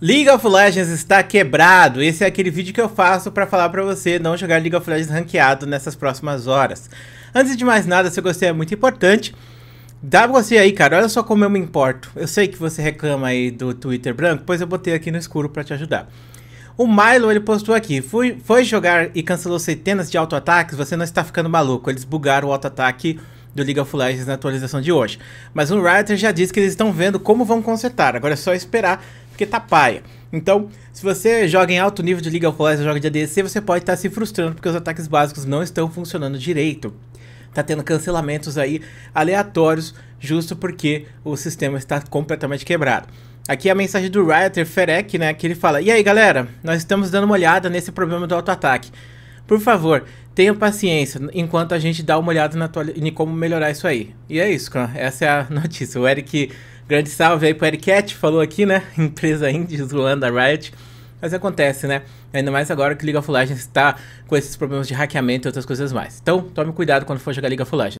League of Legends está quebrado. Esse é aquele vídeo que eu faço para falar para você não jogar League of Legends ranqueado nessas próximas horas. Antes de mais nada, se você é muito importante, dá você aí, cara. Olha só como eu me importo. Eu sei que você reclama aí do Twitter branco, pois eu botei aqui no escuro para te ajudar. O Milo ele postou aqui: Fui, foi jogar e cancelou centenas de auto-ataques. Você não está ficando maluco. Eles bugaram o auto-ataque do League of Legends na atualização de hoje. Mas o Writer já disse que eles estão vendo como vão consertar. Agora é só esperar porque tá paia. Então, se você joga em alto nível de League of Legends, joga de ADC, você pode estar tá se frustrando porque os ataques básicos não estão funcionando direito. Tá tendo cancelamentos aí aleatórios, justo porque o sistema está completamente quebrado. Aqui é a mensagem do Rioter Ferek, né, que ele fala: "E aí, galera, nós estamos dando uma olhada nesse problema do auto-ataque. Por favor, tenha paciência enquanto a gente dá uma olhada na tua, em como melhorar isso aí. E é isso, essa é a notícia. O Eric, grande salve aí pro Eric Cat, falou aqui, né? Empresa indie zoando a Riot. Mas acontece, né? Ainda mais agora que Liga Fulagem está com esses problemas de hackeamento e outras coisas mais. Então, tome cuidado quando for jogar Liga Fulagem.